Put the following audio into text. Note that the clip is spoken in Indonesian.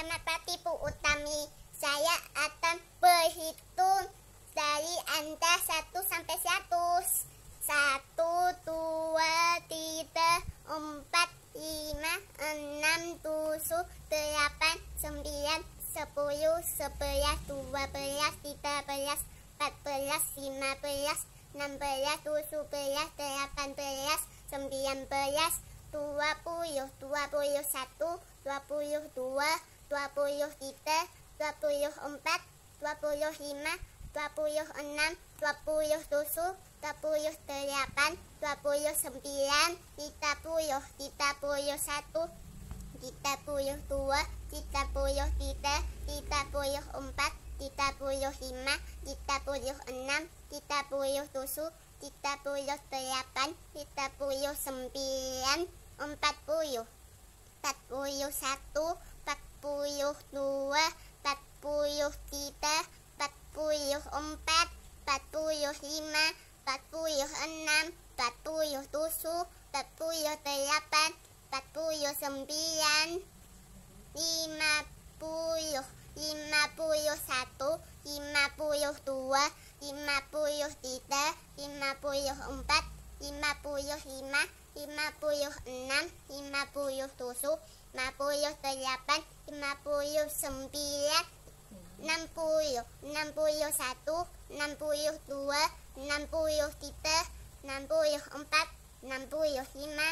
selamat pagi Utami saya akan berhitung dari anda satu sampai seratus satu dua tiga empat lima enam tujuh delapan sembilan sepuluh sebelas dua belas tiga belas empat belas lima belas enam belas tujuh belas delapan belas sembilan belas dua puluh dua puluh satu dua puluh dua 23, 24, 25, 26, 27, 28, 29, 30, 31, 32, 33, 34, 35, 36, 37, 38, 39, 40, 41, puluh sembilan, 44, puluh, 46, puluh satu, 49, puluh dua, 52, puluh tiga, 55, puluh empat, 58, puluh lima, 61, puluh enam, 64, puluh 66, 67, puluh delapan, 70, puluh sembilan, empat puluh, 75, puluh satu puluh dua, empat puluh tiga, empat puluh empat, empat puluh lima, empat puluh enam, empat puluh tujuh, empat puluh delapan, empat puluh sembilan, lima puluh, lima puluh satu, lima puluh dua, lima puluh tiga, lima puluh empat, lima puluh lima, lima puluh enam, lima puluh 61, lima puluh delapan, lima puluh sembilan, enam puluh, enam puluh satu, enam puluh dua, enam puluh tiga, enam puluh empat, enam puluh lima.